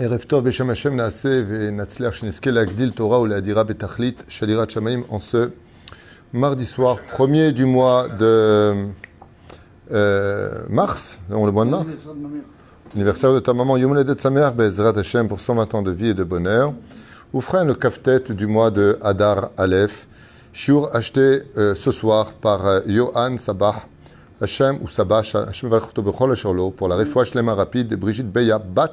Erev Tov, Beshem Hashem, et Natsler Shneske, Lagdil, Torah ou Ladira, Betachlit, Shalirat Shamaim, en ce mardi soir, premier du mois de euh, mars, on le mois de Anniversaire de ta maman, Yom Ledet Samer, Bezrat Hashem, pour 120 ans de vie et de bonheur. Oufren, le kaftet du mois de Adar Aleph. Shiur acheté euh, ce soir par euh, Yohan Sabah. Hachem ou Sabah, Hachem bechol Asherlo, pour la réfoua Lema rapide de Brigitte Beya, Bat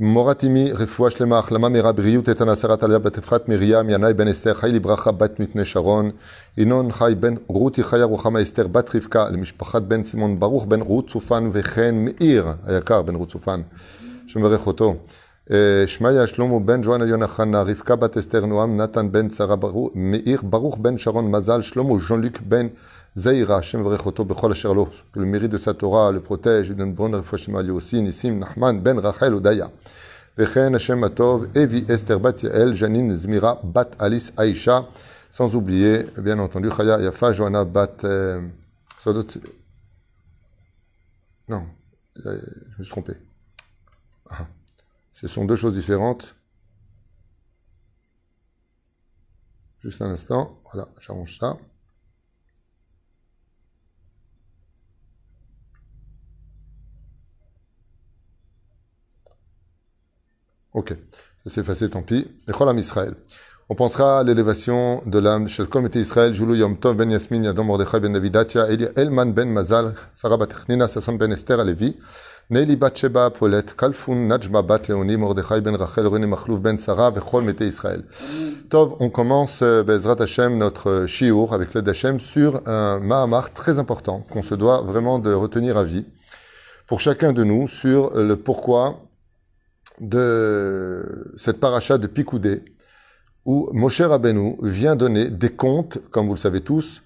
מורה תימי, רפואה שלמה, החלמה מהירה, בריאות איתן עשרת עליה, בת אפרת מרים, ינאי בן אסתר, חי לברכה, בת מתנה שרון, ינון חי בן רותי חיה רוחמה אסתר, בת רבקה, למשפחת בן סימון ברוך, בן רות צופן וכן מאיר היקר, בן רות צופן, שמברך אותו. אה, שמעיה שלמה בן ג'ואנה יונחנה, רבקה בת אסתר נועם, נתן בן שרה, מאיר ברוך בן שרון מזל, שלמה ז'ון ליק בן Zaira, Hashem Vrechoto Bechol Asherlo, que le mérite de sa Torah le protège, lui donne bonne réfouachement lui aussi, Nissim, Nachman, Ben Rachel, Odaya. Vechen Hashem Atov, Evi Esther Bat Yael, Janine Zmira, Bat Alice Aisha, sans oublier, bien entendu, Chaya Yafa, Johanna Bat. Euh, non, euh, je me suis trompé. Ah, ce sont deux choses différentes. Juste un instant, voilà, j'arrange ça. Ok, ça s'est effacé, tant pis. cholam Israël. On pensera à l'élévation de l'âme chez comité Israël, Joulou Yom Tov ben Yasmin Yadom Mordechai ben Davidatia, Elman ben Mazal, Sarah Batechnina, Sasson ben Esther Alevi, Nelly Batsheba Polet Kalfun Najma Bat Leoni, Mordechai ben Rachel, René Machlouf ben Sarah, Bechol Mete Israël. Tov, on commence euh, Bezrat Hashem, notre euh, Shiur, avec l'aide Hashem, sur un Mahamar très important qu'on se doit vraiment de retenir à vie pour chacun de nous sur le pourquoi de cette paracha de Pikoudé, où Moshe Rabbeinu vient donner des comptes, comme vous le savez tous,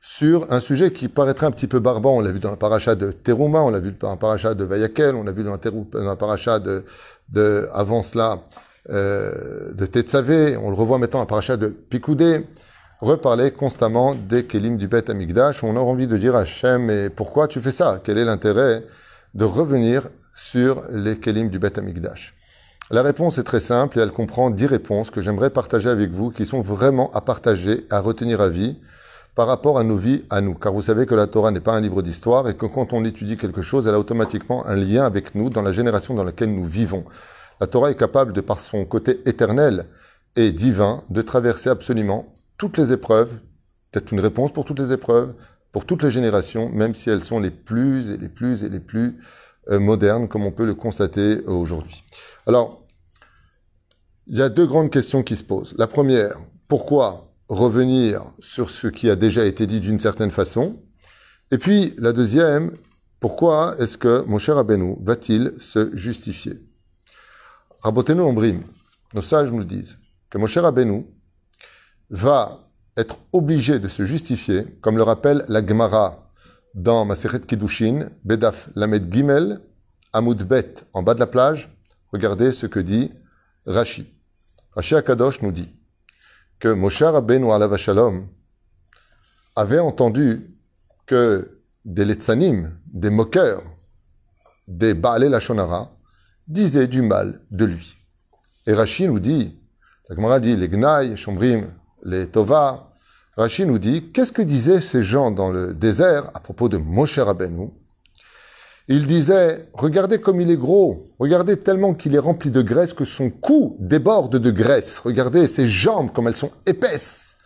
sur un sujet qui paraîtrait un petit peu barbant. On l'a vu dans la paracha de Teruma, on l'a vu dans la paracha de Vayakel, on l'a vu dans la, paracha de, de, avant cela, euh, de Tetzavé, on le revoit maintenant la paracha de Pikoudé, reparler constamment des Kélim du Beth Amigdash. On a envie de dire à Hachem, mais pourquoi tu fais ça Quel est l'intérêt de revenir sur les Kelim du Beth Amikdash La réponse est très simple et elle comprend dix réponses que j'aimerais partager avec vous qui sont vraiment à partager, à retenir à vie par rapport à nos vies, à nous. Car vous savez que la Torah n'est pas un livre d'histoire et que quand on étudie quelque chose, elle a automatiquement un lien avec nous dans la génération dans laquelle nous vivons. La Torah est capable, de par son côté éternel et divin, de traverser absolument toutes les épreuves, peut-être une réponse pour toutes les épreuves, pour toutes les générations, même si elles sont les plus et les plus et les plus euh, modernes, comme on peut le constater euh, aujourd'hui. Alors, il y a deux grandes questions qui se posent. La première, pourquoi revenir sur ce qui a déjà été dit d'une certaine façon Et puis, la deuxième, pourquoi est-ce que mon cher Abenou va-t-il se justifier Rabotez-nous en brime, nos sages nous le disent, que mon cher Abenou va être obligé de se justifier, comme le rappelle la Gemara dans Maseret Kiddushin, Bedaf Lamed Gimel, Amoud Bet, en bas de la plage. Regardez ce que dit Rashi. Rashi Akadosh nous dit que Moshe Rabbeinu Shalom avait entendu que des Letzanim, des moqueurs, des Baalé Lachonara, disaient du mal de lui. Et Rashi nous dit, la Gemara dit, les les Chombrim, les Tova, Rashi nous dit qu'est-ce que disaient ces gens dans le désert à propos de Moshe Rabbeinu Ils disaient regardez comme il est gros, regardez tellement qu'il est rempli de graisse que son cou déborde de graisse. Regardez ses jambes comme elles sont épaisses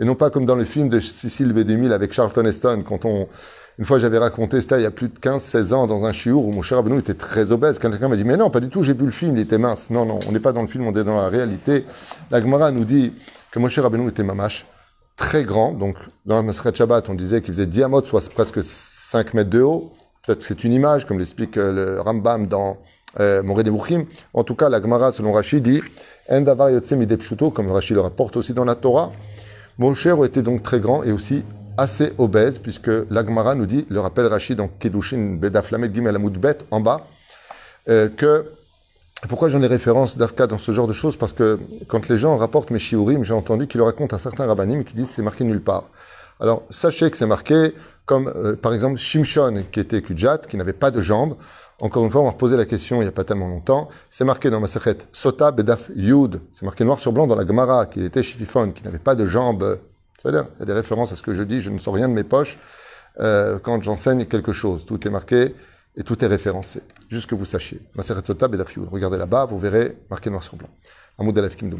et non pas comme dans le film de Cécile Bédémil avec Charlton Heston quand on une fois, j'avais raconté cela il y a plus de 15-16 ans dans un chiour où mon cher Abenou était très obèse. Quelqu'un m'a dit, mais non, pas du tout, j'ai vu le film, il était mince. Non, non, on n'est pas dans le film, on est dans la réalité. La Gemara nous dit que mon cher était mamache, très grand. Donc, dans la Masrechabat, on disait qu'il faisait diamote, soit presque 5 mètres de haut. Peut-être que c'est une image, comme l'explique euh, le Rambam dans Mon euh, Moré En tout cas, la Gemara, selon Rachid dit, Endavar comme Rachid le rapporte aussi dans la Torah. Mon cher était donc très grand et aussi assez obèse, puisque l'Agmara nous dit, le rappel Rachid en Kedushin Bedaflamet Gimel Amoudbet, en bas, euh, que. Pourquoi j'en ai référence d'Afka dans ce genre de choses Parce que quand les gens rapportent mes shiurim, j'ai entendu qu'ils le racontent à certains rabbinim qui disent c'est marqué nulle part. Alors sachez que c'est marqué comme euh, par exemple Shimshon qui était Kudjat, qui n'avait pas de jambes. Encore une fois, on m'a reposé la question il n'y a pas tellement longtemps. C'est marqué dans ma Masachet Sota Bedaf Yud. C'est marqué noir sur blanc dans la Gemara, qui était Shififon, qui n'avait pas de jambes il y a des références à ce que je dis, je ne sors rien de mes poches. Euh, quand j'enseigne quelque chose, tout est marqué et tout est référencé, juste que vous sachiez. Regardez là-bas, vous verrez marqué noir sur blanc. qui me Kim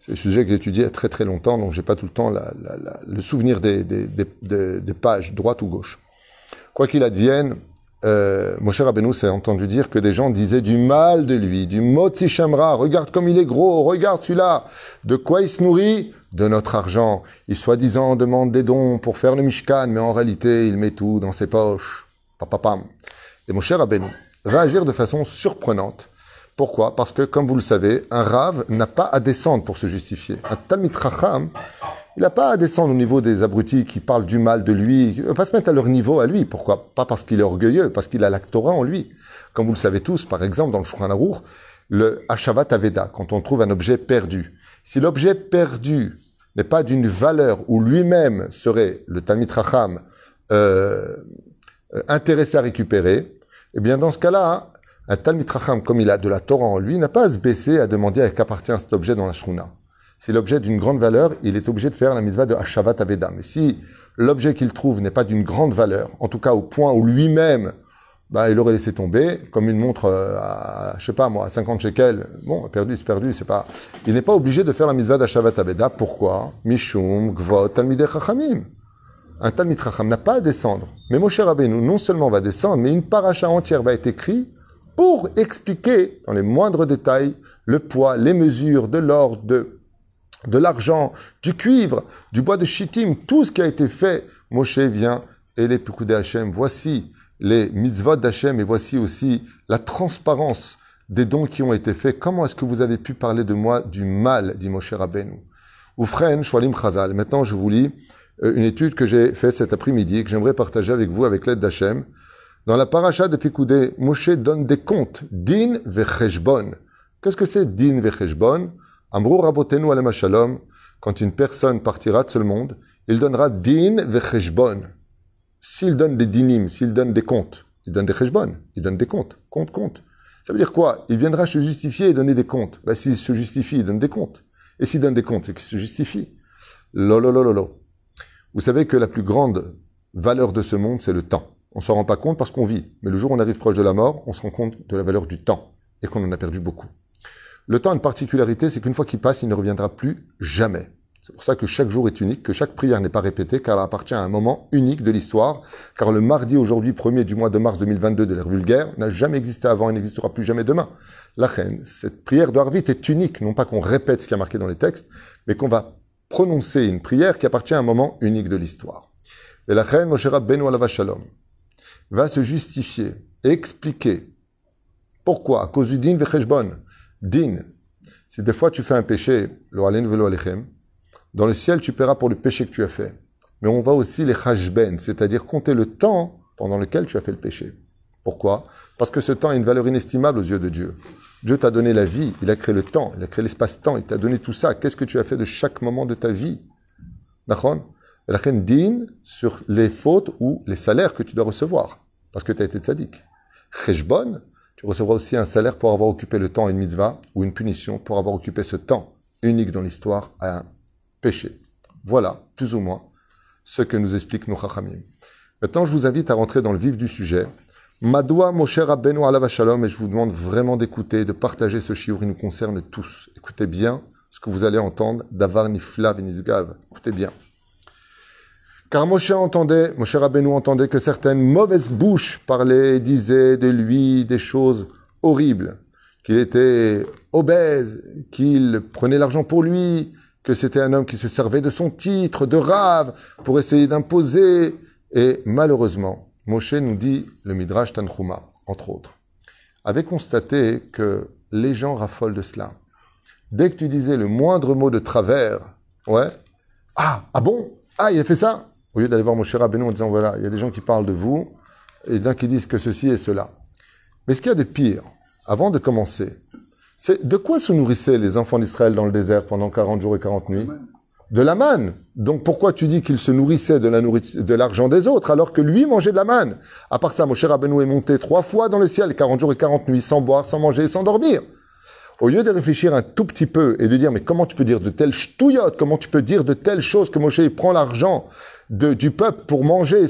C'est un sujet que j'ai étudié très très longtemps, donc je n'ai pas tout le temps le souvenir des pages, droite ou gauche. Quoi qu'il advienne, euh, Mon cher Rabbeinu s'est entendu dire que des gens disaient du mal de lui, du motzi chamra regarde comme il est gros, regarde celui-là, de quoi il se nourrit De notre argent. Il soi-disant demande des dons pour faire le mishkan, mais en réalité, il met tout dans ses poches. Papapam. Et cher Rabbeinu va agir de façon surprenante. Pourquoi Parce que, comme vous le savez, un rave n'a pas à descendre pour se justifier. Un Talmid il n'a pas à descendre au niveau des abrutis qui parlent du mal de lui, euh, pas se mettre à leur niveau à lui. Pourquoi Pas parce qu'il est orgueilleux, parce qu'il a la Torah en lui. Comme vous le savez tous, par exemple, dans le Shulchan Arour, le Ashavat Aveda, quand on trouve un objet perdu. Si l'objet perdu n'est pas d'une valeur où lui-même serait le Tamit Racham euh, euh, intéressé à récupérer, eh bien dans ce cas-là, un Talmitracham, Racham, comme il a de la Torah en lui, n'a pas à se baisser à demander à qu'appartient cet objet dans la Shruna si l'objet d'une grande valeur, il est obligé de faire la mitzvah de Hashavat Aveda. Mais si l'objet qu'il trouve n'est pas d'une grande valeur, en tout cas au point où lui-même, bah, il aurait laissé tomber, comme une montre euh, à, je sais pas moi, à 50 shekels, bon, perdu, c'est perdu, c'est pas... Il n'est pas obligé de faire la de d'Ashavat Aveda. Pourquoi Mishum, Gvot, Un Talmid Chacham n'a pas à descendre. Mais cher Rabbeinu, non seulement va descendre, mais une paracha entière va être écrite pour expliquer, dans les moindres détails, le poids, les mesures de l'ordre, de de l'argent, du cuivre, du bois de chitim, tout ce qui a été fait, Moshe vient et les Pekoudé Hachem. Voici les mitzvot d'Hachem et voici aussi la transparence des dons qui ont été faits. Comment est-ce que vous avez pu parler de moi du mal, dit Moshe Rabbeinu Oufren Shwalim Chazal. Maintenant, je vous lis euh, une étude que j'ai faite cet après-midi et que j'aimerais partager avec vous avec l'aide d'Hachem. Dans la paracha de Pikoudé, Moshe donne des comptes, din vecheshbon. Qu'est-ce que c'est din vecheshbon Amrou Rabotenu Alema Shalom, quand une personne partira de ce monde, il donnera din vecheshbon. S'il donne des dinim, s'il donne des comptes, il donne des cheshbon, il donne des comptes, compte, compte. Ça veut dire quoi Il viendra se justifier et donner des comptes. Ben, s'il se justifie, il donne des comptes. Et s'il donne des comptes, c'est qu'il se justifie. Lololololo. Vous savez que la plus grande valeur de ce monde, c'est le temps. On s'en rend pas compte parce qu'on vit. Mais le jour où on arrive proche de la mort, on se rend compte de la valeur du temps et qu'on en a perdu beaucoup. Le temps a une particularité, c'est qu'une fois qu'il passe, il ne reviendra plus jamais. C'est pour ça que chaque jour est unique, que chaque prière n'est pas répétée, car elle appartient à un moment unique de l'histoire, car le mardi aujourd'hui, premier du mois de mars 2022 de l'ère vulgaire, n'a jamais existé avant et n'existera plus jamais demain. La reine, cette prière doit est unique, non pas qu'on répète ce qui a marqué dans les textes, mais qu'on va prononcer une prière qui appartient à un moment unique de l'histoire. Et la reine Moshe Rabbeinu Alava Shalom va se justifier et expliquer pourquoi, à cause du Vecheshbon, din. Si des fois tu fais un péché, dans le ciel tu paieras pour le péché que tu as fait. Mais on va aussi les chajben, c'est-à-dire compter le temps pendant lequel tu as fait le péché. Pourquoi Parce que ce temps a une valeur inestimable aux yeux de Dieu. Dieu t'a donné la vie, il a créé le temps, il a créé l'espace-temps, il t'a donné tout ça. Qu'est-ce que tu as fait de chaque moment de ta vie D'accord La din sur les fautes ou les salaires que tu dois recevoir, parce que tu as été tzaddik. Cheshbon, tu recevras aussi un salaire pour avoir occupé le temps à une mitzvah ou une punition pour avoir occupé ce temps unique dans l'histoire à un péché. Voilà, plus ou moins, ce que nous explique nos Chachamim. Maintenant, je vous invite à rentrer dans le vif du sujet. Madoua Moshe Rabbeinu alaba Shalom, et je vous demande vraiment d'écouter, de partager ce shiur, qui nous concerne tous. Écoutez bien ce que vous allez entendre d'Avar Nifla Vinizgav. Écoutez bien. Car Moshe entendait, Moshe Rabbeinu entendait que certaines mauvaises bouches parlaient, disaient de lui des choses horribles, qu'il était obèse, qu'il prenait l'argent pour lui, que c'était un homme qui se servait de son titre, de rave, pour essayer d'imposer. Et malheureusement, Moshe nous dit le Midrash Tanchuma, entre autres, avait constaté que les gens raffolent de cela. Dès que tu disais le moindre mot de travers, ouais, ah, ah bon Ah, il a fait ça au lieu d'aller voir Moshe Rabbeinu en disant voilà, il y a des gens qui parlent de vous, et d'un qui disent que ceci et cela. Mais ce qu'il y a de pire, avant de commencer, c'est de quoi se nourrissaient les enfants d'Israël dans le désert pendant 40 jours et 40 nuits De la manne. Donc pourquoi tu dis qu'ils se nourrissaient de l'argent de des autres alors que lui mangeait de la manne À part ça, Moshe Rabbeinu est monté trois fois dans le ciel, 40 jours et 40 nuits, sans boire, sans manger sans dormir. Au lieu de réfléchir un tout petit peu et de dire mais comment tu peux dire de telles ch'touillottes, comment tu peux dire de telles choses que Moshe prend l'argent du peuple pour manger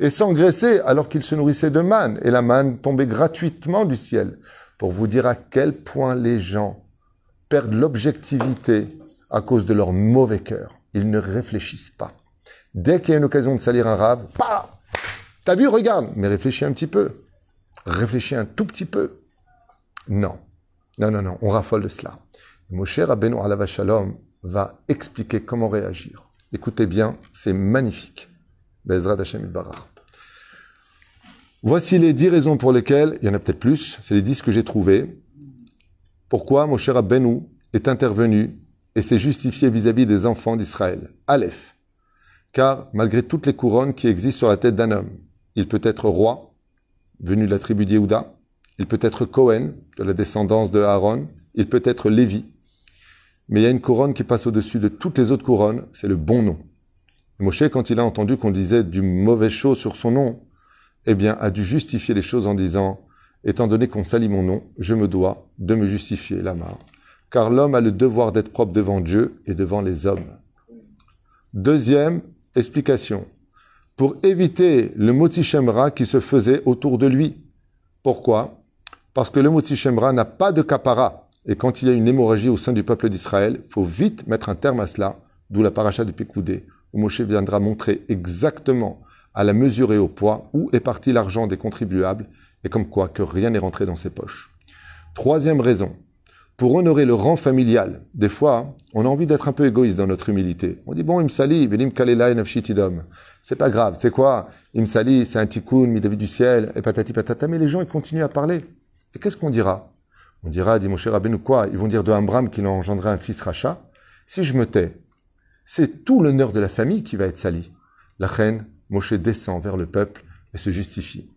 et, s'engraisser alors qu'il se nourrissait de manne. Et la manne tombait gratuitement du ciel. Pour vous dire à quel point les gens perdent l'objectivité à cause de leur mauvais cœur. Ils ne réfléchissent pas. Dès qu'il y a une occasion de salir un rave, pas T'as vu, regarde, mais réfléchis un petit peu. Réfléchis un tout petit peu. Non. Non, non, non, on raffole de cela. Moshe Rabbeinu Alava Shalom va expliquer comment réagir. Écoutez bien, c'est magnifique. Bezrat Voici les dix raisons pour lesquelles, il y en a peut-être plus, c'est les dix que j'ai trouvées, pourquoi cher Benou est intervenu et s'est justifié vis-à-vis des enfants d'Israël. Aleph. Car malgré toutes les couronnes qui existent sur la tête d'un homme, il peut être roi, venu de la tribu d'Yehuda, il peut être Cohen, de la descendance de Aaron, il peut être Lévi, mais il y a une couronne qui passe au-dessus de toutes les autres couronnes, c'est le bon nom. Et Moshe, quand il a entendu qu'on disait du mauvais chose sur son nom, eh bien, a dû justifier les choses en disant, étant donné qu'on salit mon nom, je me dois de me justifier, la mort. Car l'homme a le devoir d'être propre devant Dieu et devant les hommes. Deuxième explication, pour éviter le chemra qui se faisait autour de lui. Pourquoi Parce que le chemra n'a pas de capara. Et quand il y a une hémorragie au sein du peuple d'Israël, il faut vite mettre un terme à cela, d'où la paracha de Pécoudé, où Moshe viendra montrer exactement à la mesure et au poids où est parti l'argent des contribuables et comme quoi que rien n'est rentré dans ses poches. Troisième raison, pour honorer le rang familial, des fois, on a envie d'être un peu égoïste dans notre humilité. On dit, bon, Imsali, Velim of Nafshitidom. C'est pas grave, c'est quoi Imsali, c'est un tikkun, david du ciel, et patati patata. Mais les gens, ils continuent à parler. Et qu'est-ce qu'on dira on dira, dit Moshe Rabbeinu, quoi Ils vont dire de Amram qu'il a engendré un fils rachat. Si je me tais, c'est tout l'honneur de la famille qui va être sali. La reine, Moshe descend vers le peuple et se justifie.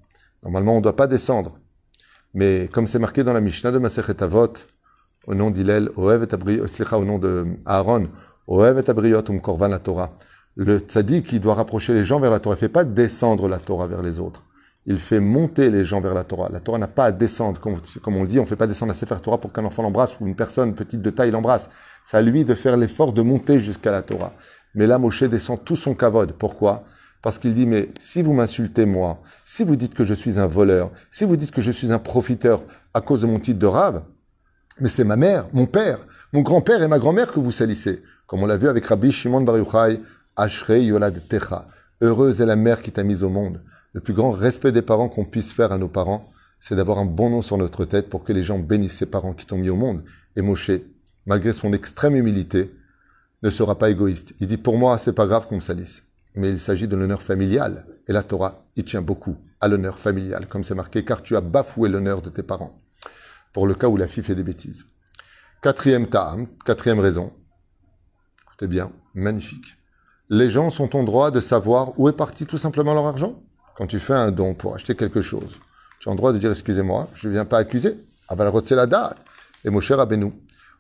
Normalement, on ne doit pas descendre. Mais comme c'est marqué dans la Mishnah de Masechet Avot, au nom d'Ilel, Oev euh, au nom de Aaron, Oev et Abriot, la Torah. Le tzaddik, qui doit rapprocher les gens vers la Torah, il ne fait pas descendre la Torah vers les autres il fait monter les gens vers la Torah. La Torah n'a pas à descendre. Comme, on le dit, on ne fait pas descendre la Sefer Torah pour qu'un enfant l'embrasse ou une personne petite de taille l'embrasse. C'est à lui de faire l'effort de monter jusqu'à la Torah. Mais là, Moshe descend tout son kavod. Pourquoi Parce qu'il dit, mais si vous m'insultez moi, si vous dites que je suis un voleur, si vous dites que je suis un profiteur à cause de mon titre de rave, mais c'est ma mère, mon père, mon grand-père et ma grand-mère que vous salissez. Comme on l'a vu avec Rabbi Shimon Bar Yochai, Ashrei Yolad Techa. Heureuse est la mère qui t'a mise au monde le plus grand respect des parents qu'on puisse faire à nos parents, c'est d'avoir un bon nom sur notre tête pour que les gens bénissent ces parents qui t'ont mis au monde. Et Moshe, malgré son extrême humilité, ne sera pas égoïste. Il dit pour moi, c'est pas grave qu'on me salisse. Mais il s'agit de l'honneur familial. Et la Torah, il tient beaucoup à l'honneur familial, comme c'est marqué, car tu as bafoué l'honneur de tes parents. Pour le cas où la fille fait des bêtises. Quatrième ta'am, quatrième raison. Écoutez bien, magnifique. Les gens sont en droit de savoir où est parti tout simplement leur argent. Quand tu fais un don pour acheter quelque chose, tu as le droit de dire excusez-moi, je ne viens pas accuser. Aval la date. Et mon cher Abenou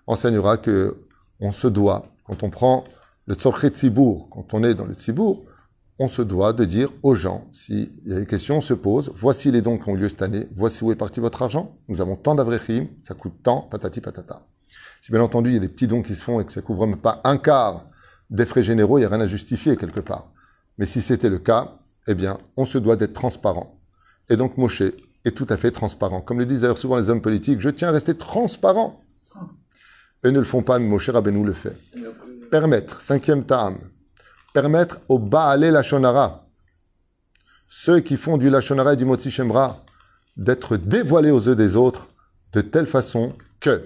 enseignera que on se doit, quand on prend le tzorché tzibour, quand on est dans le tzibour, on se doit de dire aux gens, si des questions se pose. « voici les dons qui ont lieu cette année, voici où est parti votre argent, nous avons tant d'avrechim, ça coûte tant, patati patata. Si bien entendu il y a des petits dons qui se font et que ça couvre même pas un quart des frais généraux, il n'y a rien à justifier quelque part. Mais si c'était le cas, eh bien, on se doit d'être transparent. Et donc Moshe est tout à fait transparent. Comme le disent d'ailleurs souvent les hommes politiques, je tiens à rester transparent. Et ne le font pas, mais Moshe Rabbeinu le fait. Permettre, cinquième ta'am, permettre au Baalé Lachonara, ceux qui font du Lachonara et du Motsi Shemra, d'être dévoilés aux yeux des autres de telle façon que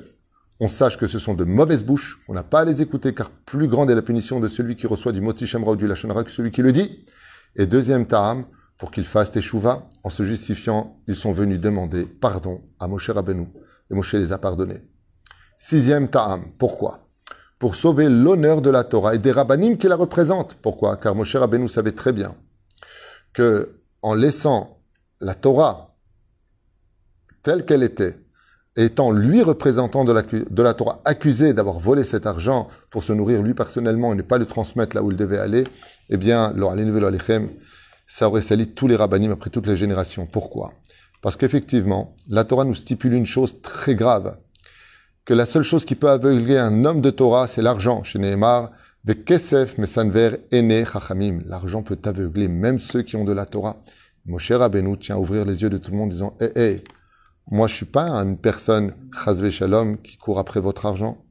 on sache que ce sont de mauvaises bouches, on n'a pas à les écouter, car plus grande est la punition de celui qui reçoit du Motsi Shemra ou du Lachonara que celui qui le dit. Et deuxième Ta'am, pour qu'ils fassent échouva en se justifiant, ils sont venus demander pardon à Moshe Rabbeinu. Et Moshe les a pardonnés. Sixième Ta'am, pourquoi Pour sauver l'honneur de la Torah et des rabbinim qui la représentent. Pourquoi Car Moshe Rabbeinu savait très bien que en laissant la Torah telle qu'elle était, étant lui représentant de la, de la Torah accusé d'avoir volé cet argent pour se nourrir lui personnellement et ne pas le transmettre là où il devait aller, eh bien, ça aurait sali tous les rabbinim après toutes les générations. Pourquoi Parce qu'effectivement, la Torah nous stipule une chose très grave, que la seule chose qui peut aveugler un homme de Torah, c'est l'argent. Chez Nehemar, Vekesef mesanver chachamim. L'argent peut aveugler même ceux qui ont de la Torah. Moshe Rabbeinu tient à ouvrir les yeux de tout le monde en disant Hé, eh, eh, moi, je suis pas une personne, Chazve shalom, qui court après votre argent.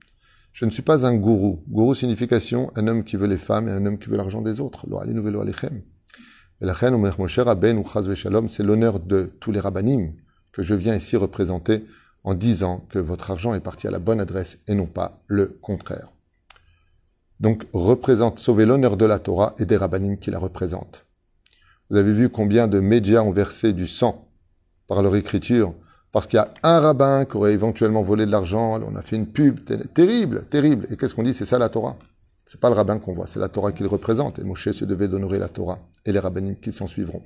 Je ne suis pas un gourou. Gourou, signification, un homme qui veut les femmes et un homme qui veut l'argent des autres. C'est l'honneur de tous les rabbinim que je viens ici représenter en disant que votre argent est parti à la bonne adresse et non pas le contraire. Donc, représente, sauver l'honneur de la Torah et des rabbinim qui la représentent. Vous avez vu combien de médias ont versé du sang par leur écriture parce qu'il y a un rabbin qui aurait éventuellement volé de l'argent. On a fait une pub terrible, terrible. Et qu'est-ce qu'on dit C'est ça la Torah. C'est pas le rabbin qu'on voit, c'est la Torah qu'il représente. Et Moshe se devait d'honorer la Torah et les rabbins qui s'en suivront.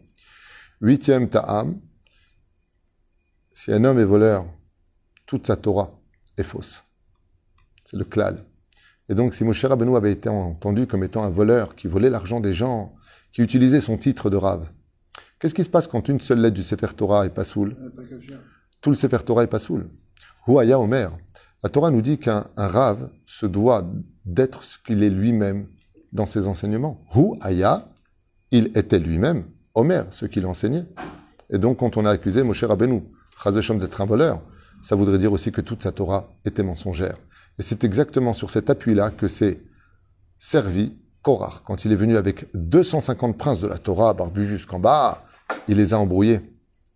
Huitième ta'am. Si un homme est voleur, toute sa Torah est fausse. C'est le klal. Et donc, si Moshe Rabbeinu avait été entendu comme étant un voleur qui volait l'argent des gens, qui utilisait son titre de rave, qu'est-ce qui se passe quand une seule lettre du Sefer Torah est pas tout le Sefer Torah est pas seul Huaya Omer. La Torah nous dit qu'un rave se doit d'être ce qu'il est lui-même dans ses enseignements. Huaya, il était lui-même Omer, ce qu'il enseignait. Et donc, quand on a accusé Moshe Rabbeinu, Chazeshom d'être un voleur, ça voudrait dire aussi que toute sa Torah était mensongère. Et c'est exactement sur cet appui-là que s'est servi Korar Quand il est venu avec 250 princes de la Torah, barbu jusqu'en bas, il les a embrouillés.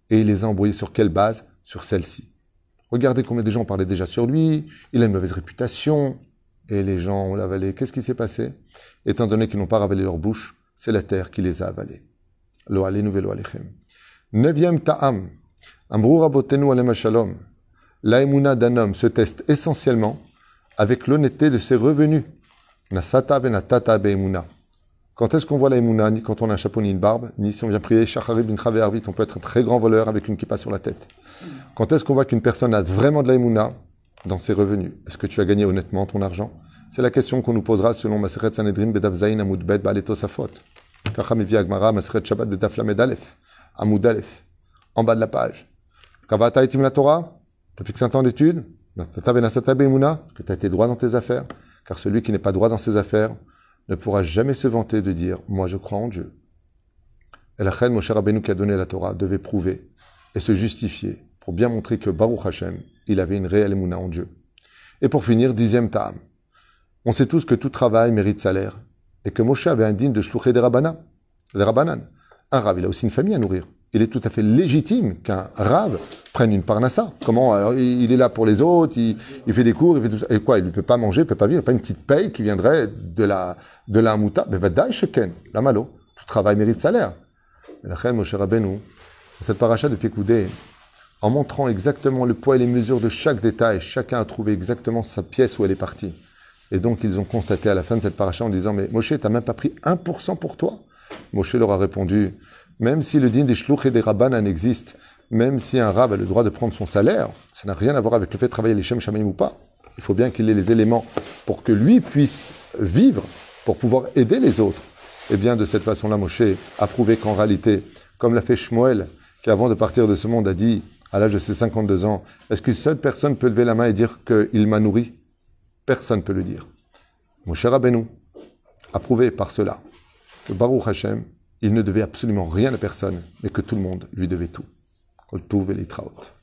Et il les a embrouillés sur quelle base sur celle-ci. Regardez combien de gens parlaient déjà sur lui, il a une mauvaise réputation, et les gens ont avalé. Qu'est-ce qui s'est passé Étant donné qu'ils n'ont pas ravalé leur bouche, c'est la terre qui les a avalés. Lo e alechem. Neuvième ta'am. Ambrou rabotenu shalom. La d'un homme se teste essentiellement avec l'honnêteté de ses revenus. Na na benatata imuna. Quand est-ce qu'on voit la Ni quand on a un chapeau ni une barbe, ni si on vient prier Shacharib bin on peut être un très grand voleur avec une kippa sur la tête. Quand est-ce qu'on voit qu'une personne a vraiment de la dans ses revenus Est-ce que tu as gagné honnêtement ton argent C'est la question qu'on nous posera selon Maseret Sanedrim Bedav Amoud Bet Baleto Safot. Agmara Maseret Shabbat Aleph. En bas de la page. Kavata Etim la Torah T'as fixé un temps d'études Que t'as été droit dans tes affaires Car celui qui n'est pas droit dans ses affaires ne pourra jamais se vanter de dire Moi je crois en Dieu. Et la reine Moshe Rabbeinu qui a donné la Torah devait prouver et se justifier pour bien montrer que Baruch Hashem, il avait une réelle mouna en Dieu. Et pour finir, dixième ta'am. On sait tous que tout travail mérite salaire, et que Moshe avait un digne de shluché des rabbanan. Un rave, il a aussi une famille à nourrir. Il est tout à fait légitime qu'un rabe prenne une parnassa. Comment Il est là pour les autres, il, fait des cours, il fait tout ça. Et quoi Il ne peut pas manger, il ne peut pas vivre, il a pas une petite paye qui viendrait de la, de la mouta. Mais va sheken, la malo. Tout travail mérite salaire. Moshe Rabbeinu, cette paracha de Koudé en montrant exactement le poids et les mesures de chaque détail. Chacun a trouvé exactement sa pièce où elle est partie. Et donc, ils ont constaté à la fin de cette paracha en disant Mais Moshe, t'as même pas pris 1% pour toi Moshe leur a répondu Même si le din des shlouch et des rabbins n'existe, même si un rab a le droit de prendre son salaire, ça n'a rien à voir avec le fait de travailler les shem ou pas. Il faut bien qu'il ait les éléments pour que lui puisse vivre, pour pouvoir aider les autres. Et eh bien, de cette façon-là, Moshe a prouvé qu'en réalité, comme l'a fait Shmuel, qui avant de partir de ce monde a dit à l'âge de ses 52 ans, est-ce qu'une seule personne peut lever la main et dire qu'il m'a nourri Personne ne peut le dire. Mon cher Abenou, approuvé par cela, que Baruch Hashem, il ne devait absolument rien à personne, mais que tout le monde lui devait tout. et